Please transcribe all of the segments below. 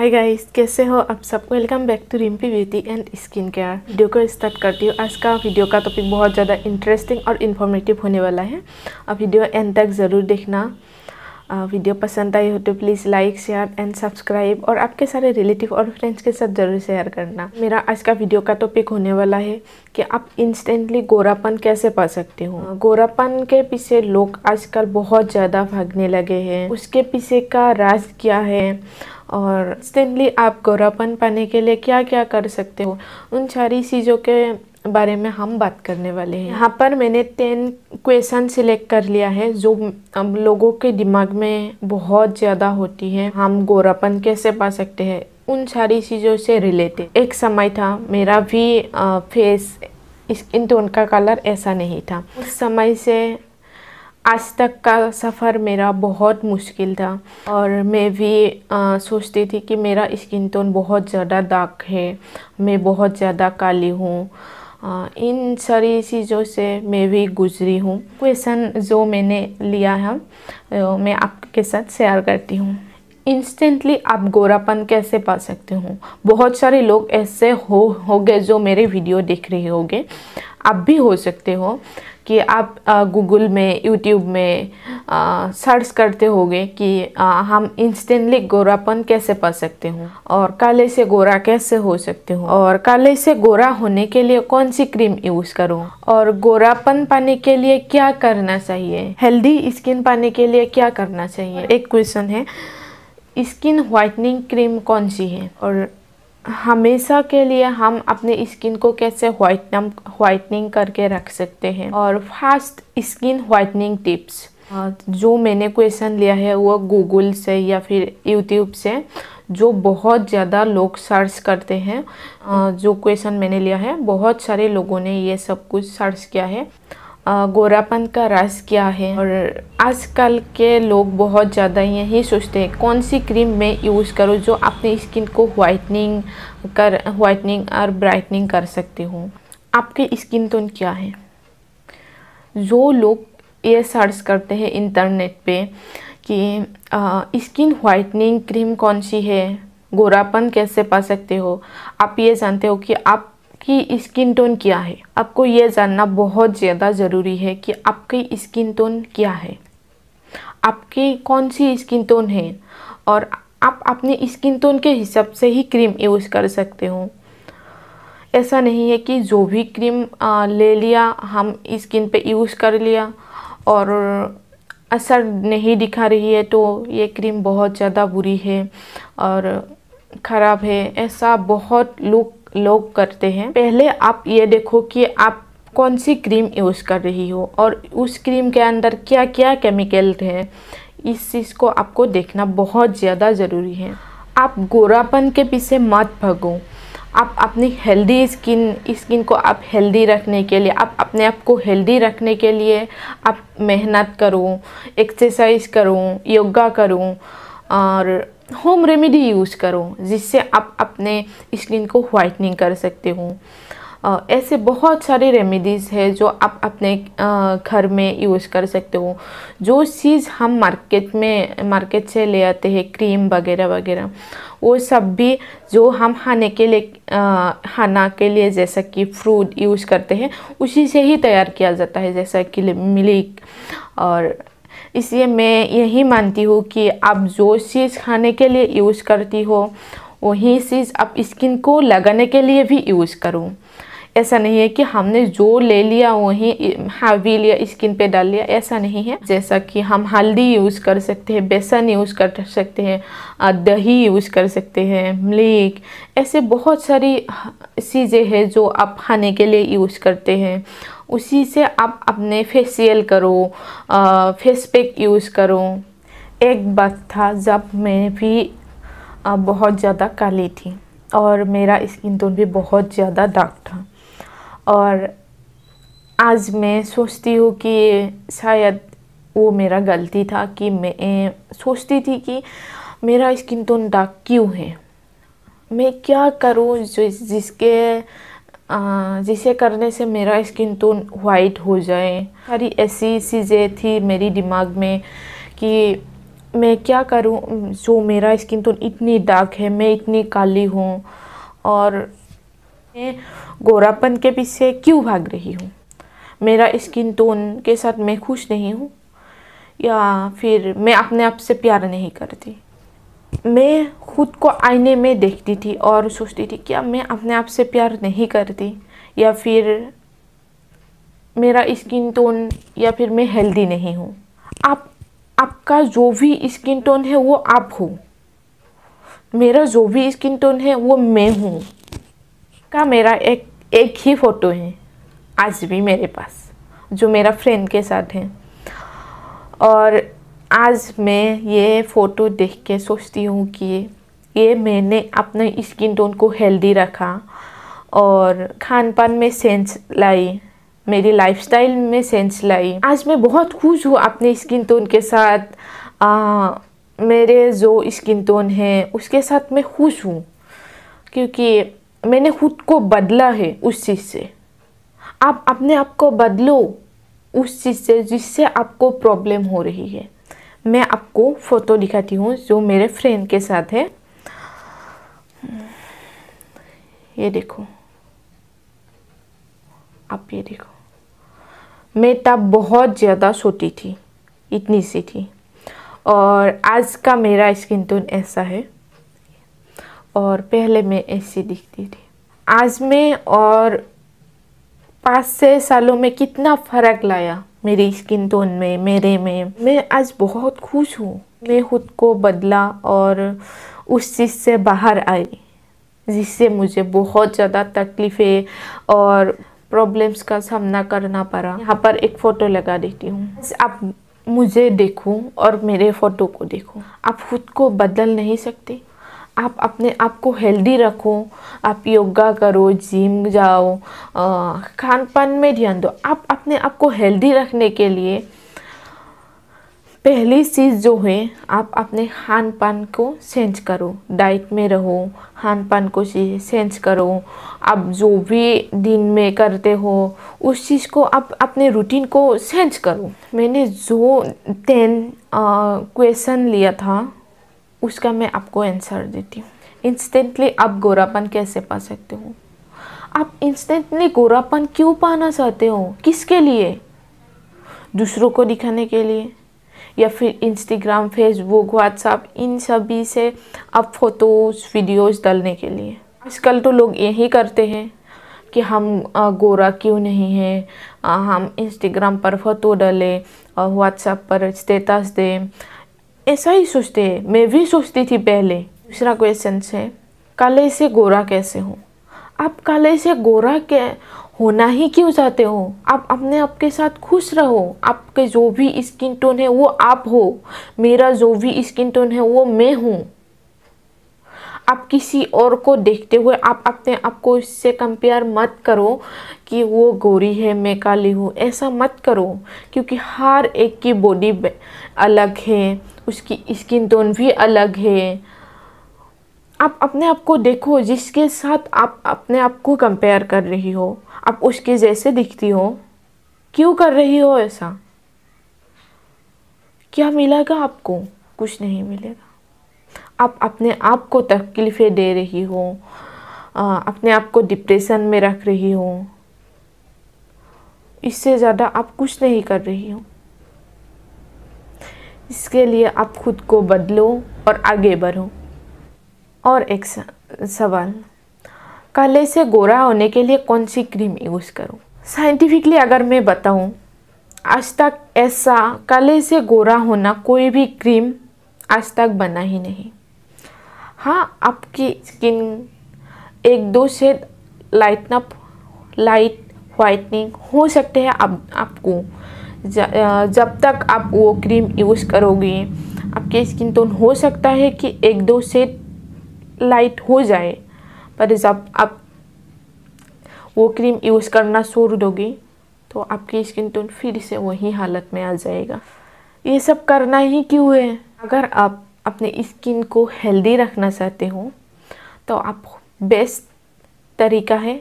hi guys कैसे हो आप सब welcome back to Rimpi beauty and skin care video को स्टार्ट करती हूँ आज का वीडियो का टॉपिक बहुत ज़्यादा इंटरेस्टिंग और इन्फॉर्मेटिव होने वाला है आप वीडियो एंड तक ज़रूर देखना वीडियो पसंद आई हो तो please like share and subscribe और आपके सारे रिलेटिव और फ्रेंड्स के साथ ज़रूर शेयर करना मेरा आज का वीडियो का टॉपिक होने वाला है कि आप इंस्टेंटली गोरापन कैसे पा सकते हो गोरापन के पीछे लोग आजकल बहुत ज़्यादा भागने लगे हैं उसके पीछे का राज क्या है और इंस्टेंटली आप गोरापन पाने के लिए क्या क्या कर सकते हो उन सारी चीज़ों के बारे में हम बात करने वाले हैं यहाँ पर मैंने टेन क्वेश्चन सिलेक्ट कर लिया है जो अब लोगों के दिमाग में बहुत ज़्यादा होती है हम गोरापन कैसे पा सकते हैं उन सारी चीज़ों से रिलेटेड एक समय था मेरा भी फेस इस इन टोन का कलर ऐसा नहीं था उस समय से आज तक का सफ़र मेरा बहुत मुश्किल था और मैं भी आ, सोचती थी कि मेरा स्किन टोन बहुत ज़्यादा डार्क है मैं बहुत ज़्यादा काली हूँ इन सारी चीज़ों से मैं भी गुजरी हूँ क्वेश्चन जो मैंने लिया है मैं आपके साथ शेयर करती हूँ इंस्टेंटली आप गोरापन कैसे पा सकते हो बहुत सारे लोग ऐसे हो हो गए जो मेरे वीडियो देख रहे होंगे आप भी हो सकते हो कि आप गूगल में यूट्यूब में आ, सर्च करते होंगे कि आ, हम इंस्टेंटली गोरापन कैसे पा सकते हैं और काले से गोरा कैसे हो सकते हूँ और काले से गोरा होने के लिए कौन सी क्रीम यूज़ करूँ और गोरापन पाने के लिए क्या करना चाहिए हेल्दी स्किन पाने के लिए क्या करना चाहिए एक क्वेश्चन है स्किन वाइटनिंग क्रीम कौन सी है और हमेशा के लिए हम अपने स्किन को कैसे व्हाइटनम व्हाइटनिंग करके रख सकते हैं और फास्ट स्किन व्हाइटनिंग टिप्स जो मैंने क्वेश्चन लिया है वो गूगल से या फिर यूट्यूब से जो बहुत ज़्यादा लोग सर्च करते हैं जो क्वेश्चन मैंने लिया है बहुत सारे लोगों ने ये सब कुछ सर्च किया है गोरापन का रास क्या है और आजकल के लोग बहुत ज़्यादा यही सोचते हैं कौन सी क्रीम मैं यूज़ करूँ जो अपनी स्किन को वाइटनिंग कर वाइटनिंग और ब्राइटनिंग कर सकती हूँ आपके स्किन टोन क्या है जो लोग ये सर्च करते हैं इंटरनेट पे कि स्किन वाइटनिंग क्रीम कौन सी है गोरापन कैसे पा सकते हो आप ये जानते हो कि आप की स्किन टोन क्या है आपको ये जानना बहुत ज़्यादा ज़रूरी है कि आपकी स्किन टोन क्या है आपकी कौन सी स्किन टोन है और आप अपने स्किन टोन के हिसाब से ही क्रीम यूज़ कर सकते हो ऐसा नहीं है कि जो भी क्रीम ले लिया हम स्किन पे यूज़ कर लिया और असर नहीं दिखा रही है तो ये क्रीम बहुत ज़्यादा बुरी है और ख़राब है ऐसा बहुत लोग लोग करते हैं पहले आप ये देखो कि आप कौन सी क्रीम यूज़ कर रही हो और उस क्रीम के अंदर क्या क्या केमिकल हैं इस चीज़ को आपको देखना बहुत ज़्यादा ज़रूरी है आप गोरापन के पीछे मत भगो आप अपनी हेल्दी स्किन स्किन को आप हेल्दी रखने के लिए आप अपने आप को हेल्दी रखने के लिए आप मेहनत करो एक्सरसाइज करो योगा करो और होम रेमेडी यूज़ करो जिससे आप अपने स्किन को वाइटनिंग कर सकते हो ऐसे बहुत सारे रेमेडीज़ है जो आप अपने घर में यूज़ कर सकते हो जो चीज़ हम मार्केट में मार्केट से ले आते हैं क्रीम वगैरह वगैरह वो सब भी जो हम खाने के लिए खाना के लिए जैसा कि फ्रूट यूज़ करते हैं उसी से ही तैयार किया जाता है जैसा कि मिल्क और इसलिए मैं यही मानती हूँ कि आप जो चीज़ खाने के लिए यूज़ करती हो वही चीज़ आप स्किन को लगाने के लिए भी यूज़ करो ऐसा नहीं है कि हमने जो ले लिया वही हावी लिया स्किन पे डाल लिया ऐसा नहीं है जैसा कि हम हल्दी यूज़ कर सकते हैं बेसन यूज़ कर सकते हैं दही यूज़ कर सकते हैं मिल्क ऐसे बहुत सारी चीज़ें हैं जो आप खाने के लिए यूज़ करते हैं उसी से आप अपने फेसियल करो फेस पैक यूज़ करो एक बात था जब मैं भी बहुत ज़्यादा काली थी और मेरा स्किन टोन भी बहुत ज़्यादा डार्क था और आज मैं सोचती हूँ कि शायद वो मेरा गलती था कि मैं सोचती थी कि मेरा स्किन टोन डार्क क्यों है मैं क्या करूँ जिस जिसके जिसे करने से मेरा स्किन टोन वाइट हो जाए सारी ऐसी चीज़ें थी मेरी दिमाग में कि मैं क्या करूँ जो मेरा स्किन टोन इतनी डार्क है मैं इतनी काली हूँ और मैं गोरापन के पीछे क्यों भाग रही हूँ मेरा स्किन टोन के साथ मैं खुश नहीं हूँ या फिर मैं अपने आप से प्यार नहीं करती मैं खुद को आईने में देखती थी और सोचती थी क्या मैं अपने आप से प्यार नहीं करती या फिर मेरा स्किन टोन या फिर मैं हेल्दी नहीं हूँ आप आपका जो भी स्किन टोन है वो आप हो मेरा जो भी स्किन टोन है वो मैं हूँ का मेरा एक एक ही फ़ोटो है आज भी मेरे पास जो मेरा फ्रेंड के साथ है और आज मैं ये फ़ोटो देख के सोचती हूँ कि ये मैंने अपने स्किन टोन को हेल्दी रखा और खान पान में सेंस लाई मेरी लाइफस्टाइल में सेंस लाई आज मैं बहुत खुश हूँ अपने स्किन टोन के साथ आ, मेरे जो स्किन टोन है उसके साथ मैं खुश हूँ क्योंकि मैंने खुद को बदला है उस चीज़ से आप अपने आप को बदलो उस चीज़ से जिससे आपको प्रॉब्लम हो रही है मैं आपको फ़ोटो दिखाती हूँ जो मेरे फ्रेंड के साथ है ये देखो आप ये देखो मैं तब बहुत ज़्यादा सोती थी इतनी सी थी और आज का मेरा स्किन टोन ऐसा है और पहले मैं ऐसी दिखती थी आज मैं और पाँच छः सालों में कितना फ़र्क लाया मेरी स्किन टोन में मेरे में मैं आज बहुत खुश हूँ मैं खुद को बदला और उस चीज़ से बाहर आई जिससे मुझे बहुत ज़्यादा तकलीफ़ें और प्रॉब्लम्स का सामना करना पड़ा यहाँ पर एक फ़ोटो लगा देती हूँ आप मुझे देखो और मेरे फ़ोटो को देखो आप खुद को बदल नहीं सकते आप अपने आप को हेल्दी रखो आप योगा करो जिम जाओ खान पान में ध्यान दो आप अपने आप को हेल्दी रखने के लिए पहली चीज़ जो है आप अपने खान पान को चेंज करो डाइट में रहो खान पान को चेंज करो आप जो भी दिन में करते हो उस चीज़ को आप अपने रूटीन को चेंज करो मैंने जो टेन क्वेश्चन लिया था उसका मैं आपको आंसर देती हूँ इंस्टेंटली आप गोरापन कैसे पा सकते हो आप इंस्टेंटली गोरापन क्यों पाना चाहते हो किसके लिए दूसरों को दिखाने के लिए या फिर इंस्टाग्राम फेसबुक व्हाट्सअप इन सभी से आप फोटोज़ वीडियोज़ डालने के लिए आजकल तो लोग यही करते हैं कि हम गोरा क्यों नहीं है हम इंस्टाग्राम पर फोटो डालें और व्हाट्सएप पर स्टेटस दें ऐसा ही सोचते हैं मैं भी सोचती थी पहले दूसरा क्वेश्चन है काले से गोरा कैसे हो आप काले से गोरा के होना ही क्यों चाहते हो आप अपने आप के साथ खुश रहो आपके जो भी स्किन टोन है वो आप हो मेरा जो भी स्किन टोन है वो मैं हूँ आप किसी और को देखते हुए आप अपने आप को इससे कंपेयर मत करो कि वो गोरी है मैं काली हूँ ऐसा मत करो क्योंकि हर एक की बॉडी अलग है उसकी स्किन टोन भी अलग है आप अपने आप को देखो जिसके साथ आप अपने आप को कंपेयर कर रही हो आप उसके जैसे दिखती हो क्यों कर रही हो ऐसा क्या मिलेगा आपको कुछ नहीं मिलेगा आप अपने आप को तकलीफ़ें दे रही हो आ, अपने आप को डिप्रेशन में रख रही हो इससे ज़्यादा आप कुछ नहीं कर रही हो इसके लिए आप खुद को बदलो और आगे बढ़ो और एक सवाल काले से गोरा होने के लिए कौन सी क्रीम यूज़ करूँ साइंटिफिकली अगर मैं बताऊँ आज तक ऐसा काले से गोरा होना कोई भी क्रीम आज तक बना ही नहीं हाँ आपकी स्किन एक दो से लाइटनप लाइट व्हाइटनिंग हो सकते हैं आप आपको जब तक आप वो क्रीम यूज़ करोगे आपके स्किन टोन हो सकता है कि एक दो से लाइट हो जाए पर जब आप वो क्रीम यूज़ करना शुरू दोगे तो आपकी स्किन टोन फिर से वही हालत में आ जाएगा ये सब करना ही क्यों है अगर आप अपने स्किन को हेल्दी रखना चाहते हो तो आप बेस्ट तरीका है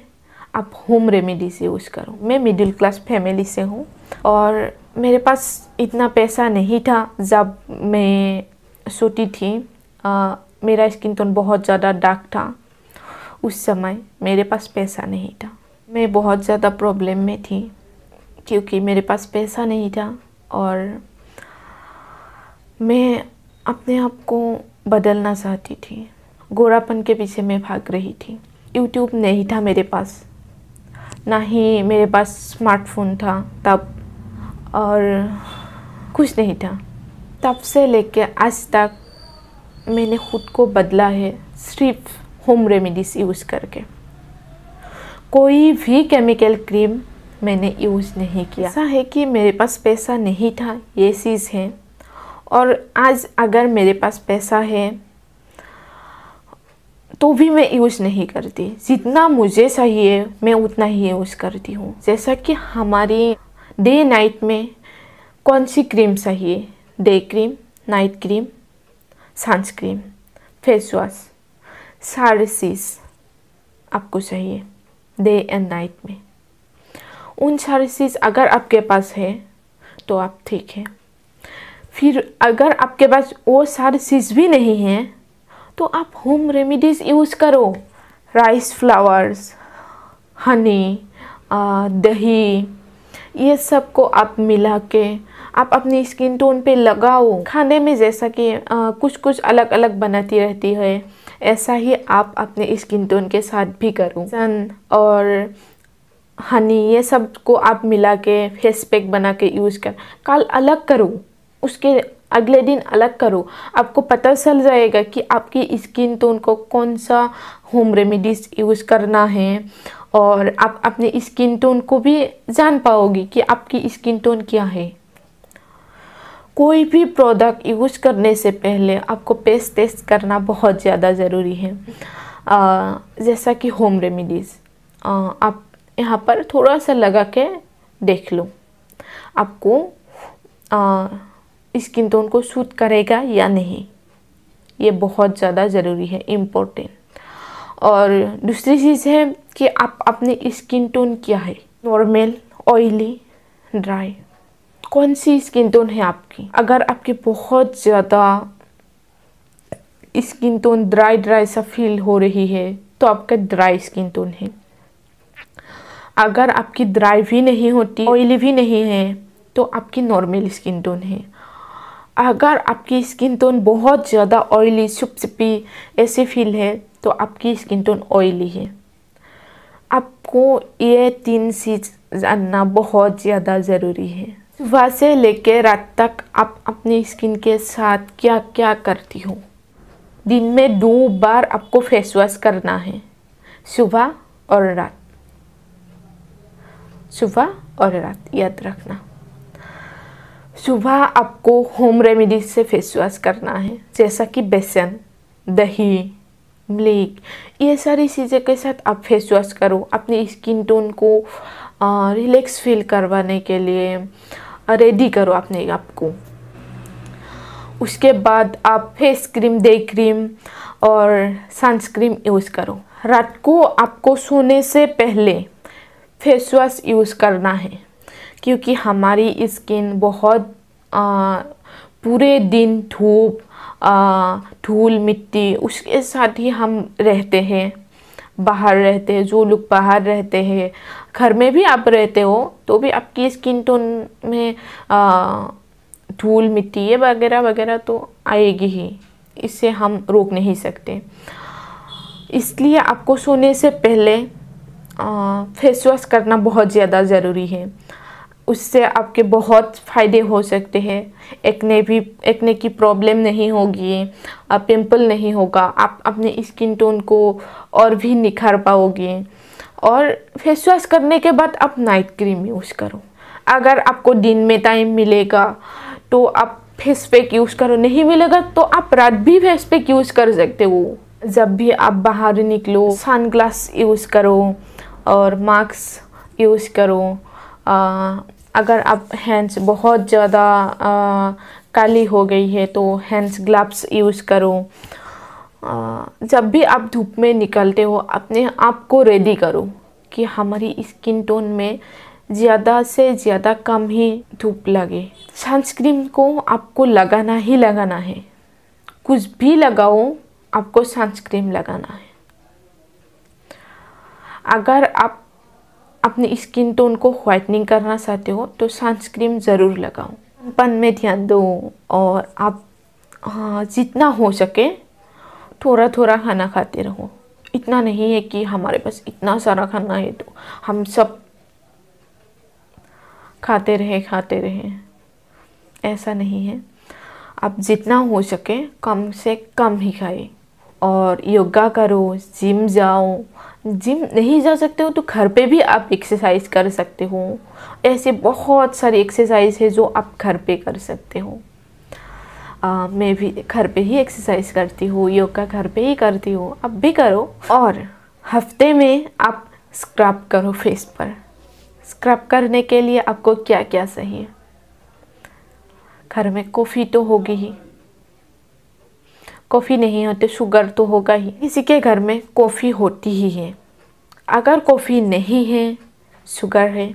आप होम रेमेडी से यूज़ करो मैं मिडिल क्लास फैमिली से हूँ और मेरे पास इतना पैसा नहीं था जब मैं सोती थी आ, मेरा स्किन टोन बहुत ज़्यादा डार्क था उस समय मेरे पास पैसा नहीं था मैं बहुत ज़्यादा प्रॉब्लम में थी क्योंकि मेरे पास पैसा नहीं था और मैं अपने आप को बदलना चाहती थी गोरापन के पीछे मैं भाग रही थी यूट्यूब नहीं था मेरे पास ना ही मेरे पास स्मार्टफोन था तब और कुछ नहीं था तब से लेके आज तक मैंने ख़ुद को बदला है सिर्फ होम रेमेडीज़ यूज़ करके कोई भी केमिकल क्रीम मैंने यूज़ नहीं किया ऐसा है कि मेरे पास पैसा नहीं था ये चीज़ है और आज अगर मेरे पास पैसा है तो भी मैं यूज़ नहीं करती जितना मुझे चाहिए मैं उतना ही यूज़ करती हूँ जैसा कि हमारी डे नाइट में कौन सी क्रीम चाहिए day cream night cream sunscreen face wash सारे चीज़ आपको चाहिए डे एंड नाइट में उन सारे चीज़ अगर आपके पास है तो आप ठीक है फिर अगर आपके पास वो सारे चीज़ भी नहीं है तो आप होम रेमिडीज़ यूज़ करो राइस फ्लावर्स हनी दही ये सब को आप मिला के आप अपनी स्किन टोन पे लगाओ खाने में जैसा कि आ, कुछ कुछ अलग अलग बनाती रहती है ऐसा ही आप अपने स्किन टोन के साथ भी करो सन और हनी ये सब को आप मिला के फेस पैक बना के यूज़ कर कल अलग करो उसके अगले दिन अलग करो आपको पता चल जाएगा कि आपकी स्किन टोन को कौन सा होम रेमिडीज़ यूज़ करना है और आप अपने स्किन तो टोन को भी जान पाओगे कि आपकी स्किन टोन क्या है कोई भी प्रोडक्ट यूज़ करने से पहले आपको पेस्ट टेस्ट करना बहुत ज़्यादा ज़रूरी है आ, जैसा कि होम रेमिडीज़ आप यहाँ पर थोड़ा सा लगा के देख लो आपको आ, स्किन टोन को सूट करेगा या नहीं ये बहुत ज़्यादा ज़रूरी है इम्पोर्टेंट और दूसरी चीज़ है कि आप अपने स्किन टोन क्या है नॉर्मल ऑयली ड्राई कौन सी स्किन टोन है आपकी अगर आपकी बहुत ज़्यादा स्किन टोन ड्राई ड्राई सा फील हो रही है तो आपका ड्राई स्किन टोन है अगर आपकी ड्राई भी नहीं होती ऑयली भी नहीं है तो आपकी नॉर्मल स्किन टोन है अगर आपकी स्किन टोन बहुत ज़्यादा ऑयली सुपसपी ऐसे फील है तो आपकी स्किन टोन ऑयली है आपको ये तीन चीज जानना बहुत ज़्यादा ज़रूरी है सुबह से लेकर रात तक आप अपनी स्किन के साथ क्या क्या करती हो दिन में दो बार आपको फेस वॉश करना है सुबह और रात सुबह और रात याद रखना सुबह आपको होम रेमेडीज से फेस वॉश करना है जैसा कि बेसन दही मिल्क ये सारी चीज़ें के साथ आप फेस वॉश करो अपनी स्किन टोन को रिलैक्स फील करवाने के लिए रेडी करो अपने आप को उसके बाद आप फेस क्रीम डे क्रीम और सनस्क्रीम यूज़ करो रात को आपको सोने से पहले फेस वॉश यूज़ करना है क्योंकि हमारी स्किन बहुत आ, पूरे दिन धूप धूल मिट्टी उसके साथ ही हम रहते हैं बाहर रहते हैं जो लोग बाहर रहते हैं घर में भी आप रहते हो तो भी आपकी स्किन टोन में धूल मिट्टी ये वगैरह वगैरह तो आएगी ही इससे हम रोक नहीं सकते इसलिए आपको सोने से पहले फेस वॉश करना बहुत ज़्यादा ज़रूरी है उससे आपके बहुत फ़ायदे हो सकते हैं एक्ने भी एक्ने की प्रॉब्लम नहीं होगी पिंपल नहीं होगा आप अपने स्किन टोन को और भी निखार पाओगे और फेस वॉश करने के बाद आप नाइट क्रीम यूज़ करो अगर आपको दिन में टाइम मिलेगा तो आप फेस पैक यूज़ करो नहीं मिलेगा तो आप रात भी फेस पैक यूज़ कर सकते हो जब भी आप बाहर निकलो ग्लास यूज़ करो और मास्क यूज़ करो अगर आप हैंड्स बहुत ज़्यादा काली हो गई है तो हैंड्स ग्लव्स यूज़ करो जब भी आप धूप में निकलते हो अपने आप को रेडी करो कि हमारी स्किन टोन में ज़्यादा से ज़्यादा कम ही धूप लगे सनस्क्रीन को आपको लगाना ही लगाना है कुछ भी लगाओ आपको सनस्क्रीन लगाना है अगर आप अपने स्किन टोन को वाइटनिंग करना चाहते हो तो सनस्क्रीन ज़रूर लगाओ पन में ध्यान दो और आप हाँ, जितना हो सके थोड़ा थोड़ा खाना खाते रहो इतना नहीं है कि हमारे पास इतना सारा खाना है तो हम सब खाते रहे खाते रहे ऐसा नहीं है आप जितना हो सके कम से कम ही खाएं और योगा करो जिम जाओ जिम नहीं जा सकते हो तो घर पे भी आप एक्सरसाइज कर सकते हो ऐसे बहुत सारे एक्सरसाइज है जो आप घर पे कर सकते हो आ, मैं भी घर पे ही एक्सरसाइज करती हूँ योगा घर पे ही करती हूँ आप भी करो और हफ्ते में आप स्क्रब करो फेस पर स्क्रब करने के लिए आपको क्या क्या चाहिए घर में कॉफ़ी तो होगी ही कॉफ़ी नहीं होते शुगर तो होगा ही किसी के घर में कॉफ़ी होती ही है अगर कॉफ़ी नहीं है शुगर है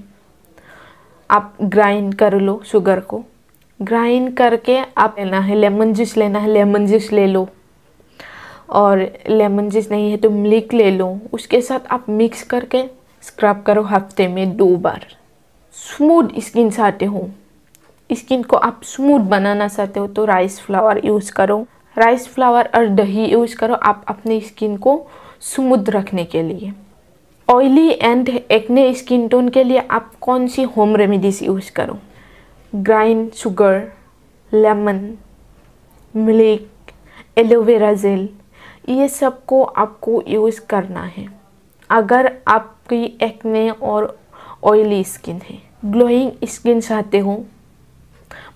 आप ग्राइंड कर लो शुगर को ग्राइंड करके आप लेना है लेमन जूस लेना है लेमन जूस ले लो और लेमन जूस नहीं है तो मिल्क ले लो उसके साथ आप मिक्स करके स्क्रब करो हफ्ते में दो बार स्मूथ स्किन चाहते हो स्किन को आप स्मूथ बनाना चाहते हो तो राइस फ्लावर यूज़ करो राइस फ्लावर और दही यूज करो आप अपनी स्किन को स्मूथ रखने के लिए oily and acne skin tone के लिए आप कौन सी होम रेमिडीज़ यूज करो grind sugar lemon milk aloe vera gel ये सब को आपको यूज़ करना है अगर आपकी एक्ने और ऑयली स्किन है ग्लोइंग स्किन चाहते हो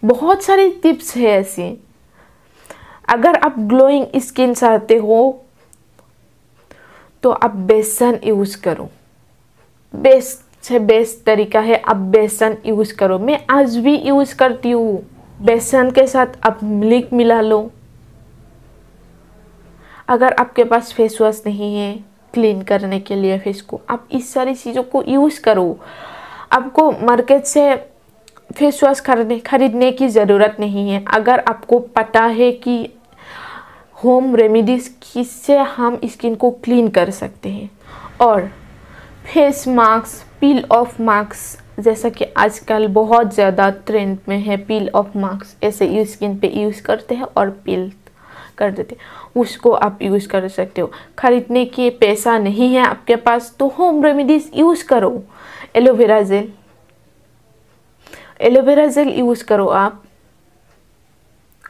बहुत सारी टिप्स है ऐसी अगर आप ग्लोइंग स्किन चाहते हो तो आप बेसन यूज़ करो बेस्ट से बेस्ट तरीका है आप बेसन यूज़ करो मैं आज भी यूज़ करती हूँ बेसन के साथ आप मिल्क मिला लो अगर आपके पास फेस वॉश नहीं है क्लीन करने के लिए फेस को आप इस सारी चीज़ों को यूज़ करो आपको मार्केट से फेस वॉश खरीदने खरीदने की ज़रूरत नहीं है अगर आपको पता है कि होम रेमिडीज़ किससे हम स्किन को क्लीन कर सकते हैं और face mask peel off mask जैसा कि आजकल बहुत ज़्यादा ट्रेंड में है पील ऑफ मास्क ऐसे यूज स्किन पे यूज़ करते हैं और पील कर देते उसको आप यूज़ कर सकते हो ख़रीदने के पैसा नहीं है आपके पास तो होम रेमिडीज यूज़ करो aloe vera gel aloe vera gel use करो आप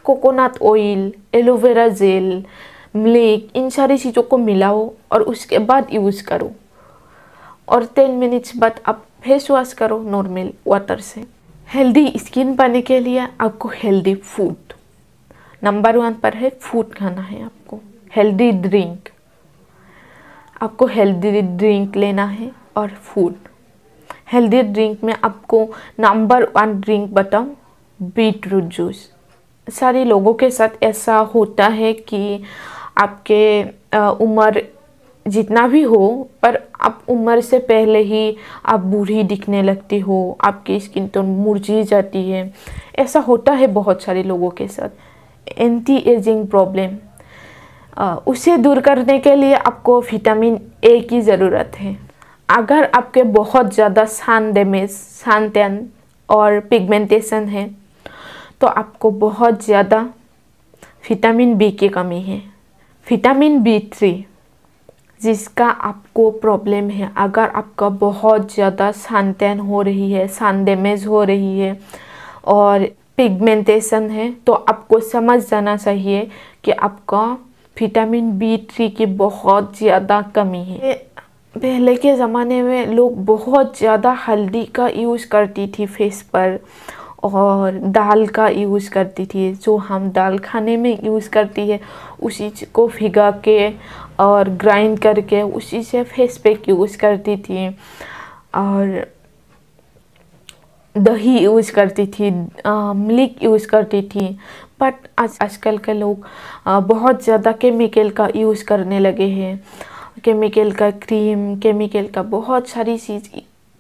coconut oil aloe vera gel milk इन सारी चीज़ों को मिलाओ और उसके बाद यूज़ करो और टेन मिनट्स बाद आप फेस वॉश करो नॉर्मल वाटर से हेल्दी स्किन पाने के लिए आपको हेल्दी फूड नंबर वन पर है फूड खाना है आपको हेल्दी ड्रिंक आपको हेल्दी ड्रिंक लेना है और फूड हेल्दी ड्रिंक में आपको नंबर वन ड्रिंक बताऊँ बीट रूट जूस सारे लोगों के साथ ऐसा होता है कि आपके उम्र जितना भी हो पर आप उम्र से पहले ही आप बूढ़ी दिखने लगती हो आपकी स्किन तो मुरझी जाती है ऐसा होता है बहुत सारे लोगों के साथ एंटी एजिंग प्रॉब्लम उसे दूर करने के लिए आपको विटामिन ए की ज़रूरत है अगर आपके बहुत ज़्यादा सान डैमेज सान टैन और पिगमेंटेशन है तो आपको बहुत ज़्यादा विटामिन बी की कमी है विटामिन बी थ्री जिसका आपको प्रॉब्लम है अगर आपका बहुत ज़्यादा सनटैन हो रही है सन डैमेज हो रही है और पिगमेंटेशन है तो आपको समझ जाना चाहिए कि आपका विटामिन बी थ्री की बहुत ज़्यादा कमी है पहले के ज़माने में लोग बहुत ज़्यादा हल्दी का यूज़ करती थी फेस पर और दाल का यूज़ करती थी जो हम दाल खाने में यूज़ करती है उसी को भिगा के और ग्राइंड करके उसी से फेस पैक यूज़ करती थी और दही यूज़ करती थी मिल्क यूज़ करती थी बट आज आजकल के लोग बहुत ज़्यादा केमिकल का यूज़ करने लगे हैं केमिकल का क्रीम केमिकल का बहुत सारी चीज़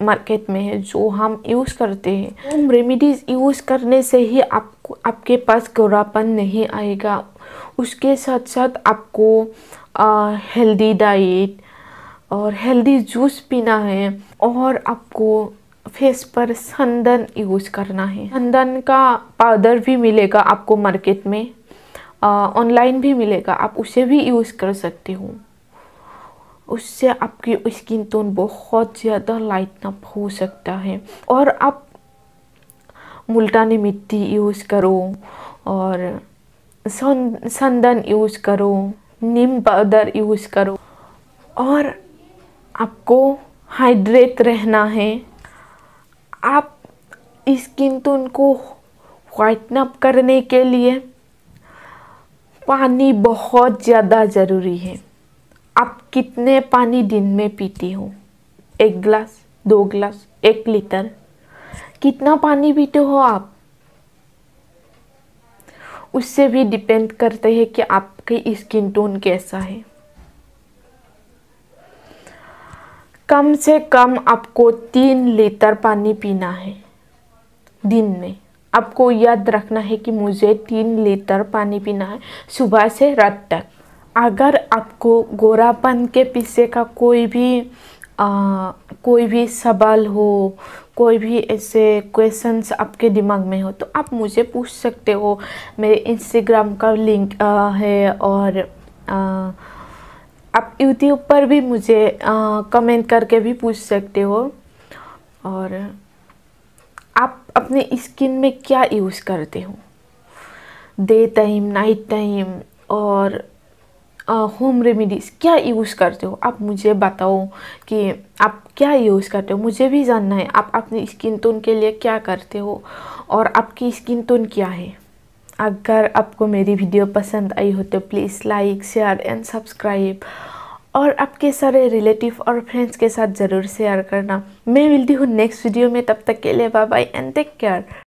मार्केट में है जो हम यूज़ करते हैं होम रेमिडीज यूज़ करने से ही आपको आपके पास गोरापन नहीं आएगा उसके साथ साथ आपको हेल्दी डाइट और हेल्दी जूस पीना है और आपको फेस पर संदन यूज़ करना है संदन का पाउडर भी मिलेगा आपको मार्केट में ऑनलाइन भी मिलेगा आप उसे भी यूज़ कर सकते हो उससे आपकी स्किन टोन बहुत ज़्यादा लाइटन अप हो सकता है और आप मुल्तानी मिट्टी यूज़ करो और संदन यूज़ करो नीम पाउडर यूज़ करो और आपको हाइड्रेट रहना है आप स्किन टोन को वाइटन अप करने के लिए पानी बहुत ज़्यादा ज़रूरी है कितने पानी दिन में पीती हो एक ग्लास दो गिलास एक लीटर कितना पानी पीते हो आप उससे भी डिपेंड करते हैं कि आपकी स्किन टोन कैसा है कम से कम आपको तीन लीटर पानी पीना है दिन में आपको याद रखना है कि मुझे तीन लीटर पानी पीना है सुबह से रात तक अगर आपको गोरापन के पीछे का कोई भी आ, कोई भी सवाल हो कोई भी ऐसे क्वेश्चंस आपके दिमाग में हो तो आप मुझे पूछ सकते हो मेरे इंस्टाग्राम का लिंक आ, है और आ, आप यूट्यूब पर भी मुझे कमेंट करके भी पूछ सकते हो और आप अपने स्किन में क्या यूज़ करते हो डे टाइम नाइट टाइम और होम रेमिडीज़ क्या यूज़ करते हो आप मुझे बताओ कि आप क्या यूज़ करते हो मुझे भी जानना है आप अपनी स्किन टोन के लिए क्या करते हो और आपकी स्किन टोन क्या है अगर आपको मेरी वीडियो पसंद आई हो तो please like share and subscribe और आपके सारे रिलेटिव और फ्रेंड्स के साथ ज़रूर शेयर करना मैं मिलती हूँ नेक्स्ट वीडियो में तब तक के लिए bye bye and take care